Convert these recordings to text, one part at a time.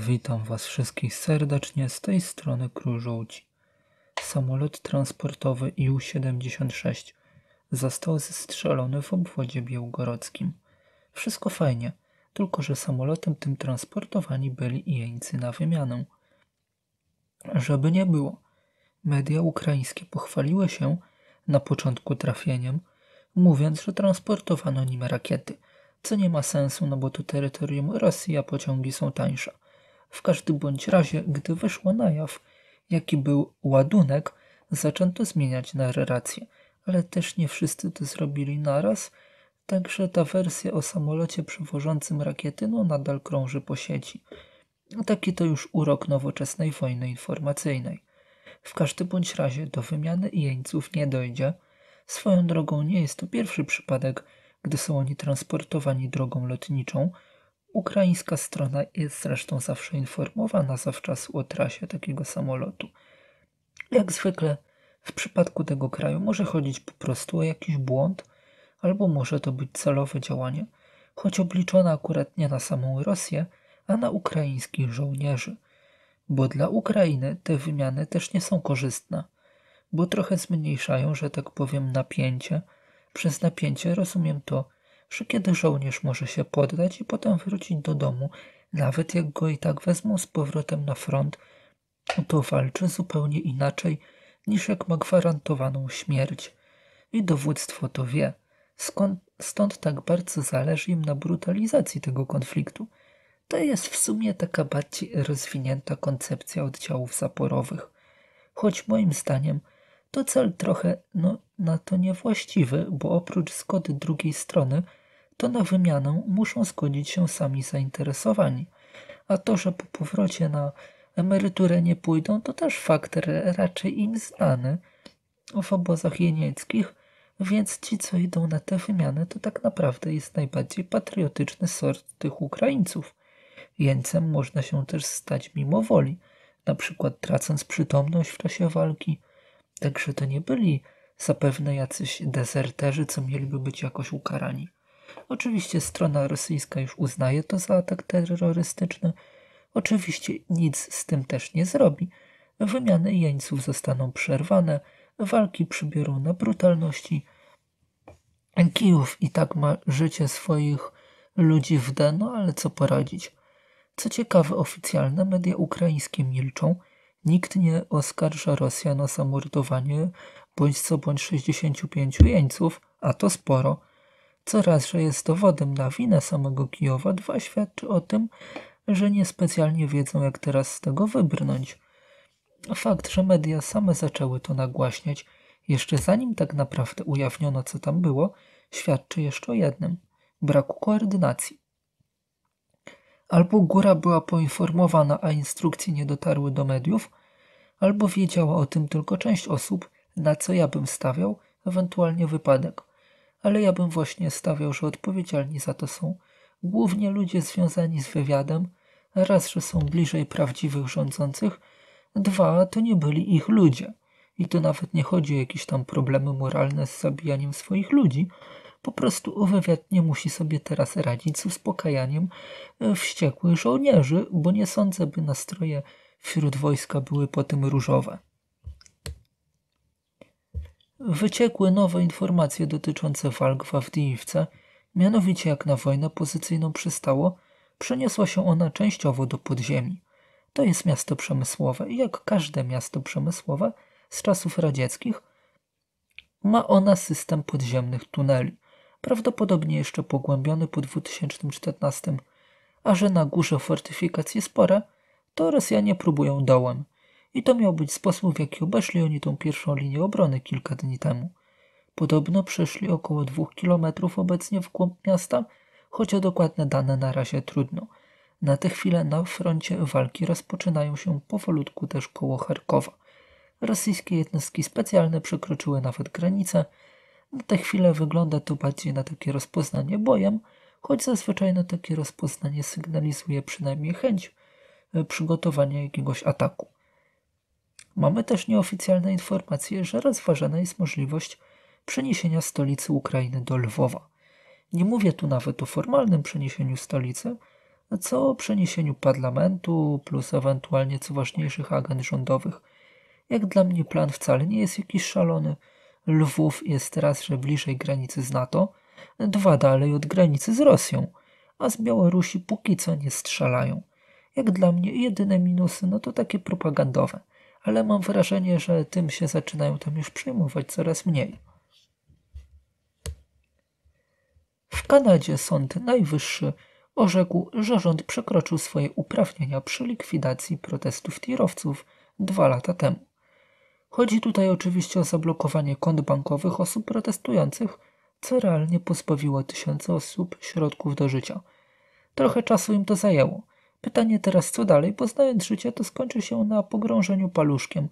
Witam Was wszystkich serdecznie z tej strony Król Samolot transportowy IU-76 został zestrzelony w obwodzie białgorodzkim. Wszystko fajnie, tylko że samolotem tym transportowani byli jeńcy na wymianę. Żeby nie było, media ukraińskie pochwaliły się na początku trafieniem, mówiąc, że transportowano nim rakiety – co nie ma sensu, no bo to terytorium Rosji, a pociągi są tańsze. W każdym bądź razie, gdy wyszło na jaw, jaki był ładunek, zaczęto zmieniać narrację, ale też nie wszyscy to zrobili naraz, także ta wersja o samolocie przewożącym rakiety no nadal krąży po sieci. Taki to już urok nowoczesnej wojny informacyjnej. W każdym bądź razie do wymiany jeńców nie dojdzie. Swoją drogą nie jest to pierwszy przypadek, gdy są oni transportowani drogą lotniczą. Ukraińska strona jest zresztą zawsze informowana zawczasu o trasie takiego samolotu. Jak zwykle w przypadku tego kraju może chodzić po prostu o jakiś błąd, albo może to być celowe działanie, choć obliczone akurat nie na samą Rosję, a na ukraińskich żołnierzy. Bo dla Ukrainy te wymiany też nie są korzystne, bo trochę zmniejszają, że tak powiem, napięcie – przez napięcie rozumiem to, że kiedy żołnierz może się poddać i potem wrócić do domu, nawet jak go i tak wezmą z powrotem na front, to walczy zupełnie inaczej niż jak ma gwarantowaną śmierć. I dowództwo to wie, skąd, stąd tak bardzo zależy im na brutalizacji tego konfliktu. To jest w sumie taka bardziej rozwinięta koncepcja oddziałów zaporowych. Choć moim zdaniem to cel trochę no, na to niewłaściwy, bo oprócz zgody drugiej strony, to na wymianę muszą zgodzić się sami zainteresowani. A to, że po powrocie na emeryturę nie pójdą, to też fakt raczej im znany w obozach jenieckich, więc ci, co idą na te wymiany, to tak naprawdę jest najbardziej patriotyczny sort tych Ukraińców. Jeńcem można się też stać mimo woli, na przykład tracąc przytomność w czasie walki, Także to nie byli zapewne jacyś dezerterzy, co mieliby być jakoś ukarani. Oczywiście strona rosyjska już uznaje to za atak terrorystyczny. Oczywiście nic z tym też nie zrobi. Wymiany jeńców zostaną przerwane, walki przybiorą na brutalności. Kijów i tak ma życie swoich ludzi w dno, ale co poradzić. Co ciekawe, oficjalne media ukraińskie milczą, Nikt nie oskarża Rosjan o zamordowanie bądź co bądź 65 jeńców, a to sporo. Co raz, że jest dowodem na winę samego Kijowa, dwa świadczy o tym, że niespecjalnie wiedzą, jak teraz z tego wybrnąć. Fakt, że media same zaczęły to nagłaśniać, jeszcze zanim tak naprawdę ujawniono, co tam było, świadczy jeszcze o jednym braku koordynacji. Albo góra była poinformowana, a instrukcje nie dotarły do mediów, albo wiedziała o tym tylko część osób, na co ja bym stawiał, ewentualnie wypadek. Ale ja bym właśnie stawiał, że odpowiedzialni za to są głównie ludzie związani z wywiadem, raz, że są bliżej prawdziwych rządzących, dwa, to nie byli ich ludzie. I to nawet nie chodzi o jakieś tam problemy moralne z zabijaniem swoich ludzi, po prostu wywiad nie musi sobie teraz radzić z uspokajaniem e, wściekłych żołnierzy, bo nie sądzę, by nastroje wśród wojska były po tym różowe. Wyciekły nowe informacje dotyczące walk w Awdijiwce, mianowicie jak na wojnę pozycyjną przystało, przeniosła się ona częściowo do podziemi. To jest miasto przemysłowe i jak każde miasto przemysłowe z czasów radzieckich ma ona system podziemnych tuneli prawdopodobnie jeszcze pogłębiony po 2014, a że na górze fortyfikacji spora, to Rosjanie próbują dołem. I to miał być sposób, w jaki obeszli oni tą pierwszą linię obrony kilka dni temu. Podobno przeszli około dwóch kilometrów obecnie w głąb miasta, choć o dokładne dane na razie trudno. Na tę chwilę na froncie walki rozpoczynają się powolutku też koło Charkowa. Rosyjskie jednostki specjalne przekroczyły nawet granicę, na tę chwilę wygląda to bardziej na takie rozpoznanie bojem, choć zazwyczaj na takie rozpoznanie sygnalizuje przynajmniej chęć e, przygotowania jakiegoś ataku. Mamy też nieoficjalne informacje, że rozważana jest możliwość przeniesienia stolicy Ukrainy do Lwowa. Nie mówię tu nawet o formalnym przeniesieniu stolicy, co o przeniesieniu parlamentu plus ewentualnie co ważniejszych agent rządowych. Jak dla mnie plan wcale nie jest jakiś szalony – Lwów jest teraz że bliżej granicy z NATO, dwa dalej od granicy z Rosją, a z Białorusi póki co nie strzelają. Jak dla mnie jedyne minusy, no to takie propagandowe, ale mam wrażenie, że tym się zaczynają tam już przejmować coraz mniej. W Kanadzie Sąd Najwyższy orzekł, że rząd przekroczył swoje uprawnienia przy likwidacji protestów tirowców dwa lata temu. Chodzi tutaj oczywiście o zablokowanie kont bankowych osób protestujących, co realnie pozbawiło tysiące osób środków do życia. Trochę czasu im to zajęło. Pytanie teraz co dalej, bo znając życie to skończy się na pogrążeniu paluszkiem.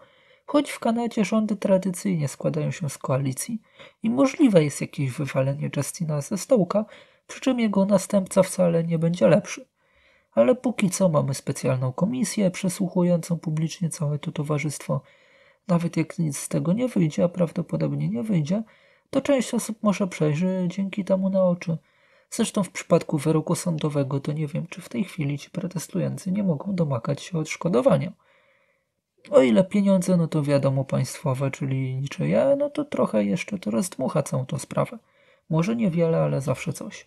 Choć w Kanadzie rządy tradycyjnie składają się z koalicji i możliwe jest jakieś wywalenie Justina ze stołka, przy czym jego następca wcale nie będzie lepszy. Ale póki co mamy specjalną komisję przesłuchującą publicznie całe to towarzystwo nawet jak nic z tego nie wyjdzie, a prawdopodobnie nie wyjdzie, to część osób może przejrzy dzięki temu na oczy. Zresztą w przypadku wyroku sądowego to nie wiem, czy w tej chwili ci protestujący nie mogą domagać się odszkodowania. O ile pieniądze, no to wiadomo państwowe, czyli niczyje, no to trochę jeszcze to rozdmucha całą tą sprawę. Może niewiele, ale zawsze coś.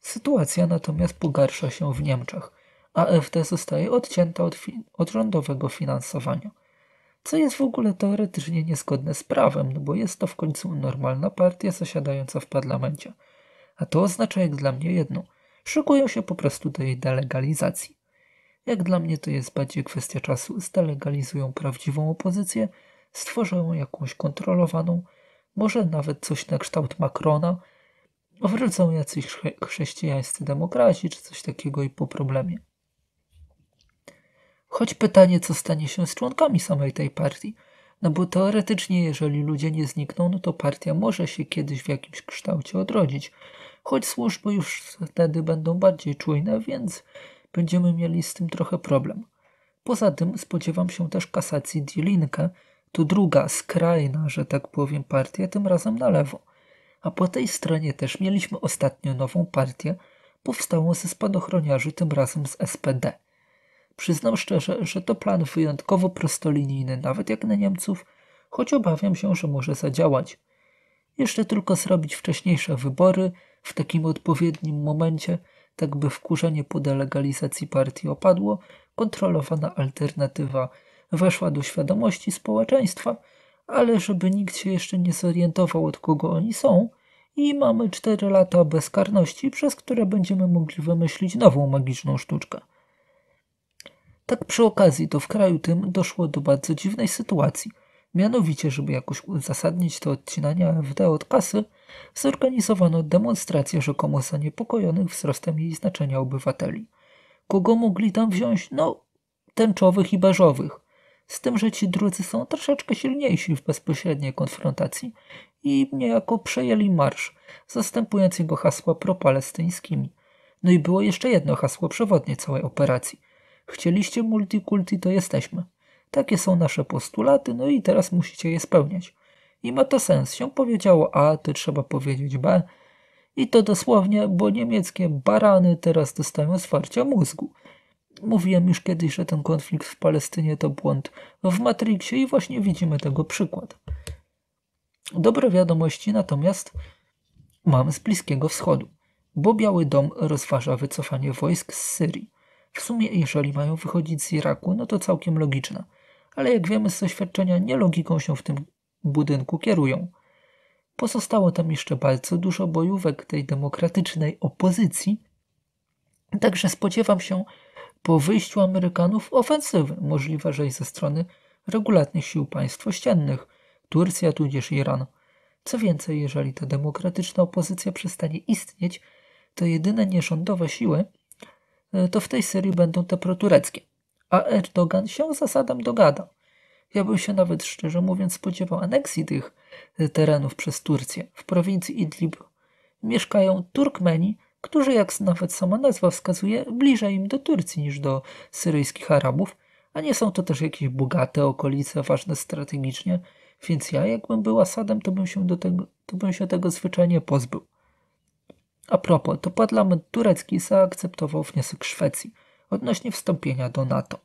Sytuacja natomiast pogarsza się w Niemczech. AFD zostaje odcięta od, od, rządowego finansowania, co jest w ogóle teoretycznie niezgodne z prawem, no bo jest to w końcu normalna partia zasiadająca w parlamencie. A to oznacza jak dla mnie jedno, szykują się po prostu do jej delegalizacji. Jak dla mnie to jest bardziej kwestia czasu, zdelegalizują prawdziwą opozycję, stworzą jakąś kontrolowaną, może nawet coś na kształt Macrona, wrócą jacyś chrze chrześcijańscy demokraci czy coś takiego i po problemie. Choć pytanie, co stanie się z członkami samej tej partii. No bo teoretycznie, jeżeli ludzie nie znikną, no to partia może się kiedyś w jakimś kształcie odrodzić. Choć służby już wtedy będą bardziej czujne, więc będziemy mieli z tym trochę problem. Poza tym spodziewam się też kasacji Dielinka. Tu druga, skrajna, że tak powiem, partia, tym razem na lewo. A po tej stronie też mieliśmy ostatnio nową partię, powstałą ze spadochroniarzy, tym razem z SPD. Przyznam szczerze, że to plan wyjątkowo prostolinijny, nawet jak na Niemców, choć obawiam się, że może zadziałać. Jeszcze tylko zrobić wcześniejsze wybory w takim odpowiednim momencie, tak by wkurzenie po delegalizacji partii opadło, kontrolowana alternatywa weszła do świadomości społeczeństwa, ale żeby nikt się jeszcze nie zorientował, od kogo oni są, i mamy 4 lata bezkarności, przez które będziemy mogli wymyślić nową magiczną sztuczkę. Tak przy okazji to w kraju tym doszło do bardzo dziwnej sytuacji. Mianowicie, żeby jakoś uzasadnić te odcinania FD od kasy, zorganizowano demonstrację rzekomo zaniepokojonych wzrostem jej znaczenia obywateli. Kogo mogli tam wziąć? No, tęczowych i beżowych. Z tym, że ci drudzy są troszeczkę silniejsi w bezpośredniej konfrontacji i niejako przejęli marsz, zastępując jego hasła propalestyńskimi. No i było jeszcze jedno hasło przewodnie całej operacji. Chcieliście multikulti, to jesteśmy. Takie są nasze postulaty, no i teraz musicie je spełniać. I ma to sens. Się powiedziało A, to trzeba powiedzieć B. I to dosłownie, bo niemieckie barany teraz dostają zwarcia mózgu. Mówiłem już kiedyś, że ten konflikt w Palestynie to błąd w Matrixie i właśnie widzimy tego przykład. Dobre wiadomości natomiast mam z Bliskiego Wschodu, bo Biały Dom rozważa wycofanie wojsk z Syrii. W sumie, jeżeli mają wychodzić z Iraku, no to całkiem logiczne. Ale jak wiemy z doświadczenia, nie logiką się w tym budynku kierują. Pozostało tam jeszcze bardzo dużo bojówek tej demokratycznej opozycji, także spodziewam się po wyjściu Amerykanów ofensywy, możliwe, że i ze strony regularnych sił państw ościennych, Turcja tudzież Iran. Co więcej, jeżeli ta demokratyczna opozycja przestanie istnieć, to jedyne nierządowe siły, E, to w tej serii będą te protureckie. A Erdogan się zasadam dogadał. Ja bym się nawet szczerze mówiąc spodziewał aneksji tych e, terenów przez Turcję. W prowincji Idlib mieszkają Turkmeni, którzy, jak nawet sama nazwa wskazuje, bliżej im do Turcji niż do syryjskich Arabów, a nie są to też jakieś bogate okolice, ważne strategicznie, więc ja, jakbym był Asadem, to bym się, do tego, to bym się tego zwyczajnie pozbył. A propos, to parlament turecki zaakceptował wniosek Szwecji odnośnie wstąpienia do NATO.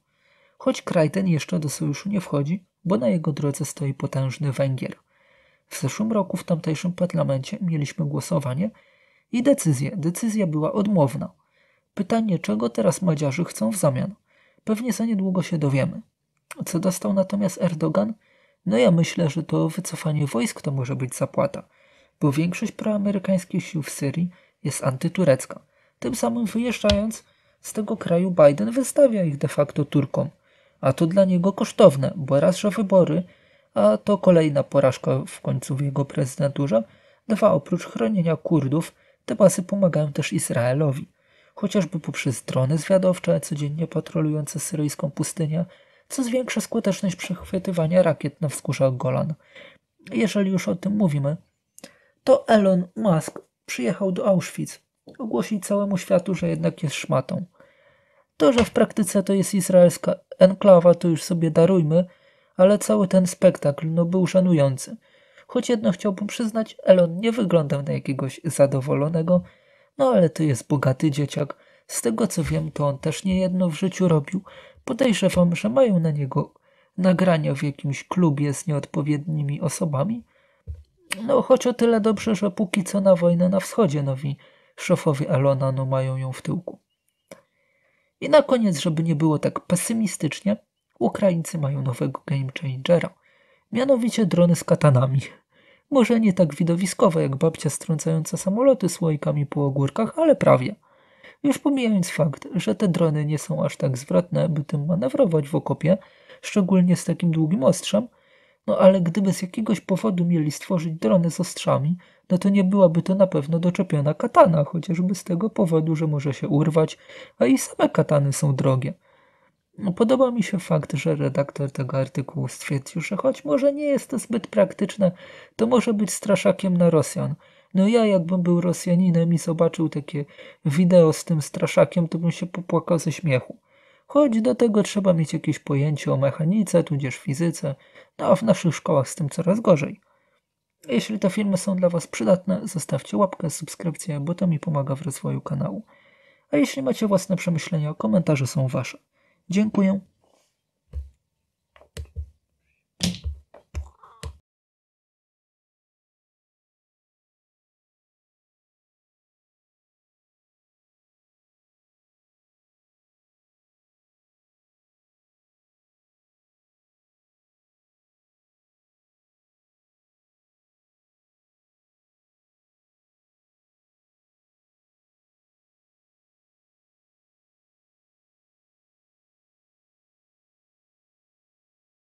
Choć kraj ten jeszcze do sojuszu nie wchodzi, bo na jego drodze stoi potężny Węgier. W zeszłym roku w tamtejszym parlamencie mieliśmy głosowanie i decyzję. Decyzja była odmowna. Pytanie, czego teraz Madziarzy chcą w zamian? Pewnie za niedługo się dowiemy. Co dostał natomiast Erdogan? No ja myślę, że to wycofanie wojsk to może być zapłata, bo większość proamerykańskich sił w Syrii jest antyturecka. Tym samym wyjeżdżając z tego kraju Biden wystawia ich de facto Turkom, a to dla niego kosztowne, bo raz, że wybory, a to kolejna porażka w końcu w jego prezydenturze, dwa, oprócz chronienia Kurdów, te basy pomagają też Izraelowi, chociażby poprzez drony zwiadowcze codziennie patrolujące syryjską pustynię, co zwiększa skuteczność przechwytywania rakiet na wzgórzach Golan. Jeżeli już o tym mówimy, to Elon Musk przyjechał do Auschwitz, ogłosić całemu światu, że jednak jest szmatą. To, że w praktyce to jest izraelska enklawa, to już sobie darujmy, ale cały ten spektakl no był szanujący. Choć jedno chciałbym przyznać, Elon nie wyglądał na jakiegoś zadowolonego, no ale to jest bogaty dzieciak. Z tego co wiem, to on też niejedno w życiu robił. Podejrzewam, że mają na niego nagrania w jakimś klubie z nieodpowiednimi osobami, no, choć o tyle dobrze, że póki co na wojnę na wschodzie nowi szefowie no mają ją w tyłku. I na koniec, żeby nie było tak pesymistycznie, Ukraińcy mają nowego game changera. Mianowicie drony z katanami. Może nie tak widowiskowe jak babcia strącająca samoloty słoikami po ogórkach, ale prawie. Już pomijając fakt, że te drony nie są aż tak zwrotne, by tym manewrować w okopie, szczególnie z takim długim ostrzem – no ale gdyby z jakiegoś powodu mieli stworzyć drony z ostrzami, no to nie byłaby to na pewno doczepiona katana, chociażby z tego powodu, że może się urwać, a i same katany są drogie. No, podoba mi się fakt, że redaktor tego artykułu stwierdził, że choć może nie jest to zbyt praktyczne, to może być straszakiem na Rosjan. No ja jakbym był Rosjaninem i zobaczył takie wideo z tym straszakiem, to bym się popłakał ze śmiechu choć do tego trzeba mieć jakieś pojęcie o mechanice, tudzież fizyce, no a w naszych szkołach z tym coraz gorzej. Jeśli te filmy są dla Was przydatne, zostawcie łapkę, subskrypcję, bo to mi pomaga w rozwoju kanału. A jeśli macie własne przemyślenia, komentarze są Wasze. Dziękuję